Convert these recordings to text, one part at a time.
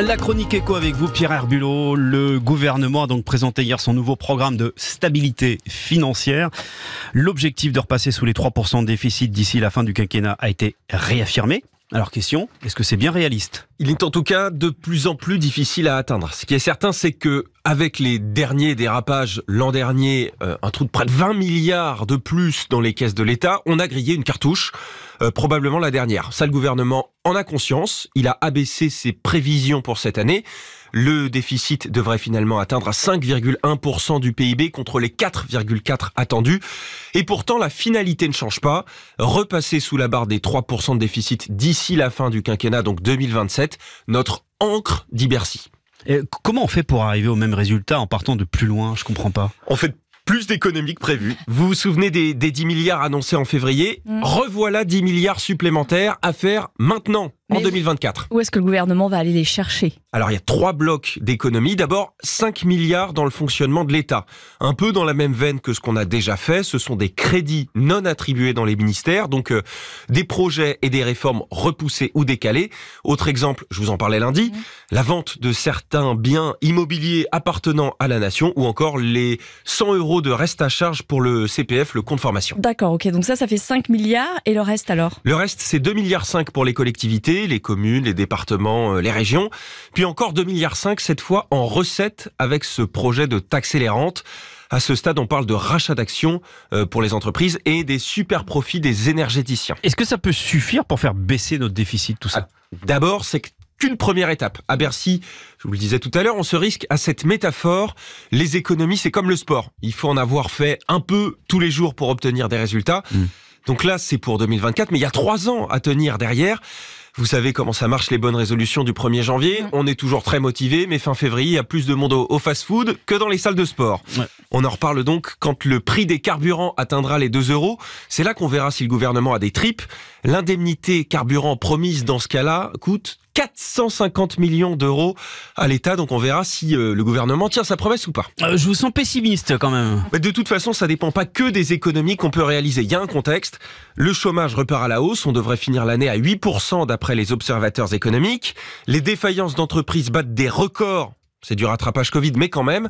La chronique Écho avec vous, Pierre Herbulot. Le gouvernement a donc présenté hier son nouveau programme de stabilité financière. L'objectif de repasser sous les 3% de déficit d'ici la fin du quinquennat a été réaffirmé. Alors question, est-ce que c'est bien réaliste Il est en tout cas de plus en plus difficile à atteindre. Ce qui est certain, c'est que avec les derniers dérapages l'an dernier, euh, un trou de près de 20 milliards de plus dans les caisses de l'État, on a grillé une cartouche, euh, probablement la dernière. Ça, le gouvernement en a conscience. Il a abaissé ses prévisions pour cette année. Le déficit devrait finalement atteindre à 5,1% du PIB contre les 4,4 attendus. Et pourtant, la finalité ne change pas. Repasser sous la barre des 3% de déficit d'ici la fin du quinquennat, donc 2027, notre encre d'Ibercy. comment on fait pour arriver au même résultat en partant de plus loin Je comprends pas. On fait, plus d'économies que prévu. Vous vous souvenez des, 10 milliards annoncés en février mm. Revoilà 10 milliards supplémentaires à faire maintenant en 2024. Où est-ce que le gouvernement va aller les chercher Alors il y a trois blocs d'économie. D'abord, 5 milliards dans le fonctionnement de l'État. Un peu dans la même veine que ce qu'on a déjà fait, ce sont des crédits non attribués dans les ministères, donc euh, des projets et des réformes repoussés ou décalés. Autre exemple, je vous en parlais lundi, la vente de certains biens immobiliers appartenant à la nation ou encore les 100 euros de reste à charge pour le CPF, le compte formation. D'accord, ok, donc ça, ça fait 5 milliards et le reste alors Le reste, c'est 2,5 milliards pour les collectivités les communes, les départements, euh, les régions. Puis encore 2,5 milliards cette fois en recettes avec ce projet de taxe rentes. À ce stade, on parle de rachat d'actions euh, pour les entreprises et des super profits des énergéticiens. Est-ce que ça peut suffire pour faire baisser notre déficit, tout ça ah, D'abord, c'est qu'une première étape. À Bercy, je vous le disais tout à l'heure, on se risque à cette métaphore. Les économies, c'est comme le sport. Il faut en avoir fait un peu tous les jours pour obtenir des résultats. Mm. Donc là, c'est pour 2024, mais il y a trois ans à tenir derrière. Vous savez comment ça marche les bonnes résolutions du 1er janvier. On est toujours très motivé, mais fin février, il y a plus de monde au fast-food que dans les salles de sport. On en reparle donc quand le prix des carburants atteindra les 2 euros. C'est là qu'on verra si le gouvernement a des tripes. L'indemnité carburant promise dans ce cas-là coûte 450 millions d'euros à l'État. Donc on verra si euh, le gouvernement tient sa promesse ou pas. Euh, je vous sens pessimiste quand même. de toute façon, ça dépend pas que des économies qu'on peut réaliser. Il y a un contexte. Le chômage repart à la hausse. On devrait finir l'année à 8% d'après les observateurs économiques. Les défaillances d'entreprises battent des records c'est du rattrapage Covid, mais quand même.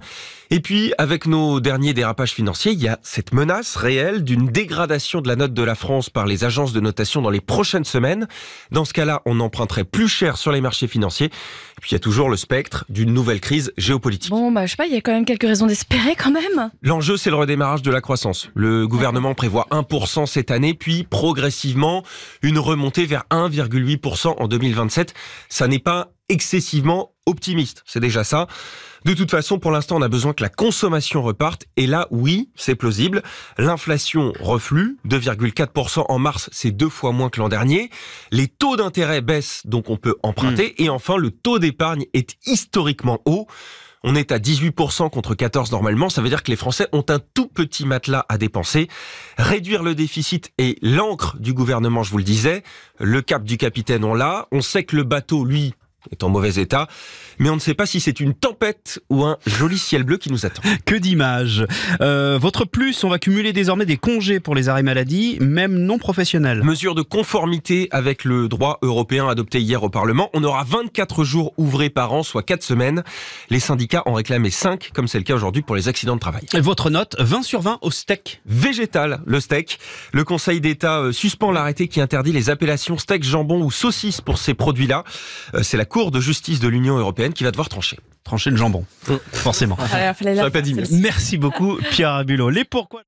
Et puis, avec nos derniers dérapages financiers, il y a cette menace réelle d'une dégradation de la note de la France par les agences de notation dans les prochaines semaines. Dans ce cas-là, on emprunterait plus cher sur les marchés financiers. Et puis, il y a toujours le spectre d'une nouvelle crise géopolitique. Bon, bah, je sais pas, il y a quand même quelques raisons d'espérer quand même. L'enjeu, c'est le redémarrage de la croissance. Le gouvernement prévoit 1% cette année, puis progressivement, une remontée vers 1,8% en 2027. Ça n'est pas excessivement optimiste, c'est déjà ça. De toute façon, pour l'instant, on a besoin que la consommation reparte. Et là, oui, c'est plausible. L'inflation reflue, 2,4% en mars, c'est deux fois moins que l'an dernier. Les taux d'intérêt baissent, donc on peut emprunter. Hmm. Et enfin, le taux d'épargne est historiquement haut. On est à 18% contre 14 normalement, ça veut dire que les Français ont un tout petit matelas à dépenser. Réduire le déficit est l'encre du gouvernement, je vous le disais. Le cap du capitaine, on l'a. On sait que le bateau, lui, est en mauvais état, mais on ne sait pas si c'est une tempête ou un joli ciel bleu qui nous attend. Que d'images euh, Votre plus, on va cumuler désormais des congés pour les arrêts maladie, même non professionnels. Mesure de conformité avec le droit européen adopté hier au Parlement, on aura 24 jours ouvrés par an, soit 4 semaines. Les syndicats en réclamaient 5, comme c'est le cas aujourd'hui pour les accidents de travail. votre note, 20 sur 20 au steak. Végétal, le steak. Le Conseil d'État euh, suspend l'arrêté qui interdit les appellations steak, jambon ou saucisse pour ces produits-là. Euh, c'est la Cour de justice de l'Union européenne qui va devoir trancher. Trancher le jambon, mm. forcément. Ah, Merci beaucoup Pierre Abulot. Les pourquoi